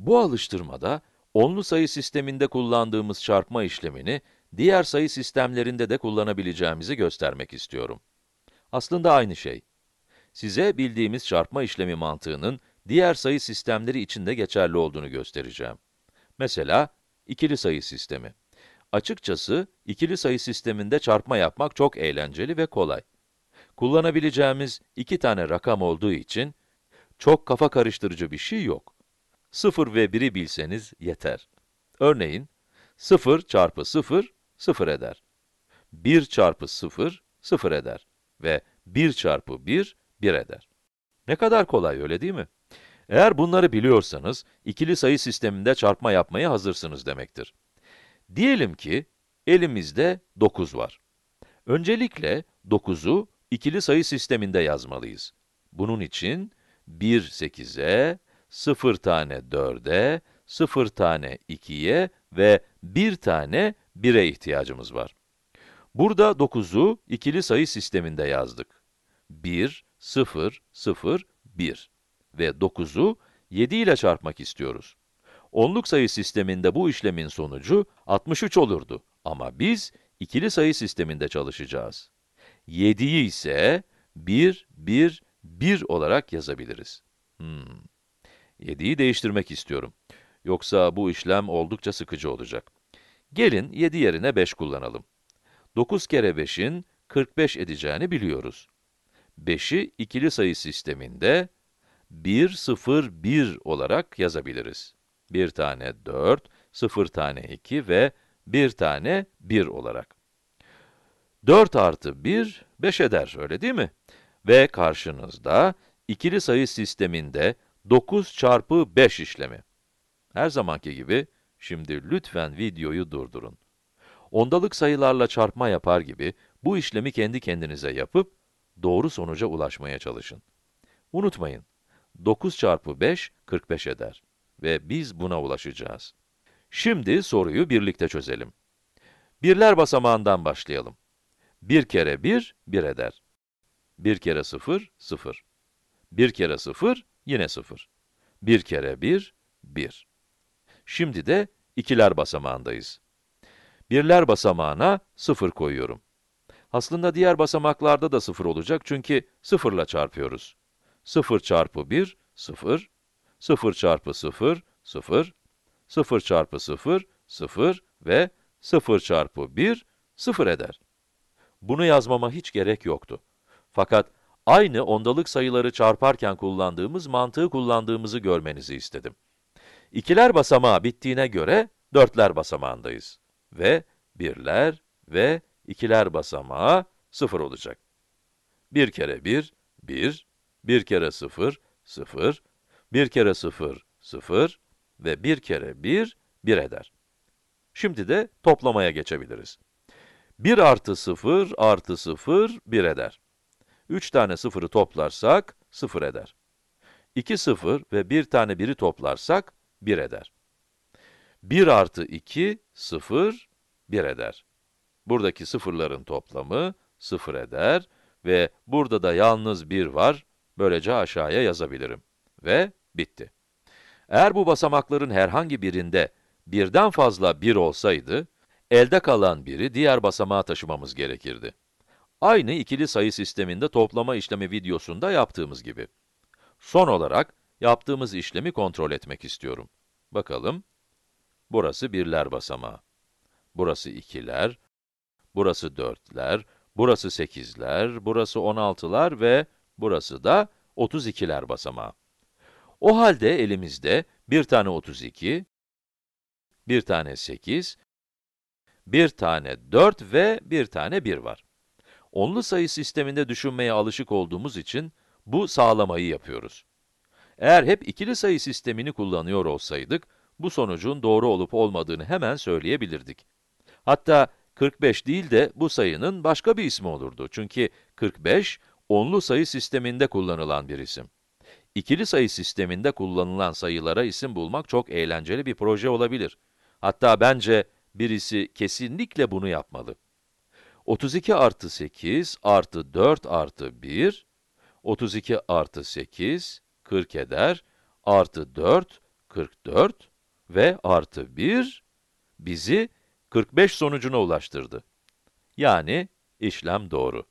Bu alıştırmada, onlu sayı sisteminde kullandığımız çarpma işlemini, diğer sayı sistemlerinde de kullanabileceğimizi göstermek istiyorum. Aslında aynı şey. Size bildiğimiz çarpma işlemi mantığının, diğer sayı sistemleri için de geçerli olduğunu göstereceğim. Mesela, ikili sayı sistemi. Açıkçası, ikili sayı sisteminde çarpma yapmak çok eğlenceli ve kolay. Kullanabileceğimiz iki tane rakam olduğu için, çok kafa karıştırıcı bir şey yok. 0 ve 1'i bilseniz yeter. Örneğin, 0 çarpı 0, 0 eder. 1 çarpı 0, 0 eder. Ve 1 çarpı 1, 1 eder. Ne kadar kolay öyle değil mi? Eğer bunları biliyorsanız, ikili sayı sisteminde çarpma yapmaya hazırsınız demektir. Diyelim ki, elimizde 9 var. Öncelikle 9'u ikili sayı sisteminde yazmalıyız. Bunun için 1 8'e, 0 tane 4'e, 0 tane 2'ye ve 1 tane 1'e ihtiyacımız var. Burada 9'u ikili sayı sisteminde yazdık. 1, 0, 0, 1 ve 9'u 7 ile çarpmak istiyoruz. Onluk sayı sisteminde bu işlemin sonucu 63 olurdu ama biz ikili sayı sisteminde çalışacağız. 7'yi ise 1, 1, 1 olarak yazabiliriz. Hmm. 7'yi değiştirmek istiyorum. Yoksa bu işlem oldukça sıkıcı olacak. Gelin 7 yerine 5 kullanalım. 9 kere 5'in 45 edeceğini biliyoruz. 5'i ikili sayı sisteminde 1, 0, 1 olarak yazabiliriz. 1 tane 4, 0 tane 2 ve 1 tane 1 olarak. 4 artı 1, 5 eder, öyle değil mi? Ve karşınızda ikili sayı sisteminde 9 çarpı 5 işlemi. Her zamanki gibi, şimdi lütfen videoyu durdurun. Ondalık sayılarla çarpma yapar gibi, bu işlemi kendi kendinize yapıp, doğru sonuca ulaşmaya çalışın. Unutmayın, 9 çarpı 5, 45 eder. Ve biz buna ulaşacağız. Şimdi soruyu birlikte çözelim. Birler basamağından başlayalım. 1 kere 1, 1 eder. 1 kere 0, 0. 1 kere 0, yine 0. 1 kere 1, 1. Şimdi de ikiler basamağındayız. Birler basamağına 0 koyuyorum. Aslında diğer basamaklarda da 0 olacak çünkü 0 ile çarpıyoruz. 0 çarpı 1, 0. 0 çarpı 0, 0. 0 çarpı 0, 0 ve 0 çarpı 1, 0 eder. Bunu yazmama hiç gerek yoktu. Fakat aynı ondalık sayıları çarparken kullandığımız mantığı kullandığımızı görmenizi istedim. İkiler basamağı bittiğine göre dörtler basamağındayız. Ve birler ve ikiler basamağı sıfır olacak. Bir kere bir bir, bir kere sıfır sıfır, bir kere sıfır sıfır ve bir kere bir bir eder. Şimdi de toplamaya geçebiliriz. 1 artı 0 artı 0, 1 eder. 3 tane sıfırı toplarsak 0 eder. 2 sıfır ve 1 bir tane 1'i toplarsak 1 eder. 1 artı 2, 0, 1 eder. Buradaki sıfırların toplamı 0 eder ve burada da yalnız 1 var, böylece aşağıya yazabilirim. Ve bitti. Eğer bu basamakların herhangi birinde birden fazla 1 bir olsaydı, elde kalan 1'i diğer basamağa taşımamız gerekirdi. Aynı ikili sayı sisteminde toplama işlemi videosunda yaptığımız gibi. Son olarak, yaptığımız işlemi kontrol etmek istiyorum. Bakalım. Burası birler basamağı. Burası ikiler, burası dörtler, burası sekizler, burası on altılar ve burası da otuz ikiler basamağı. O halde elimizde bir tane otuz iki, bir tane sekiz, bir tane dört ve bir tane bir var. Onlu sayı sisteminde düşünmeye alışık olduğumuz için bu sağlamayı yapıyoruz. Eğer hep ikili sayı sistemini kullanıyor olsaydık, bu sonucun doğru olup olmadığını hemen söyleyebilirdik. Hatta 45 değil de bu sayının başka bir ismi olurdu. Çünkü 45, onlu sayı sisteminde kullanılan bir isim. İkili sayı sisteminde kullanılan sayılara isim bulmak çok eğlenceli bir proje olabilir. Hatta bence birisi kesinlikle bunu yapmalı. 32 artı 8 artı 4 artı 1, 32 artı 8, 40 eder, artı 4, 44 ve artı 1, bizi 45 sonucuna ulaştırdı. Yani işlem doğru.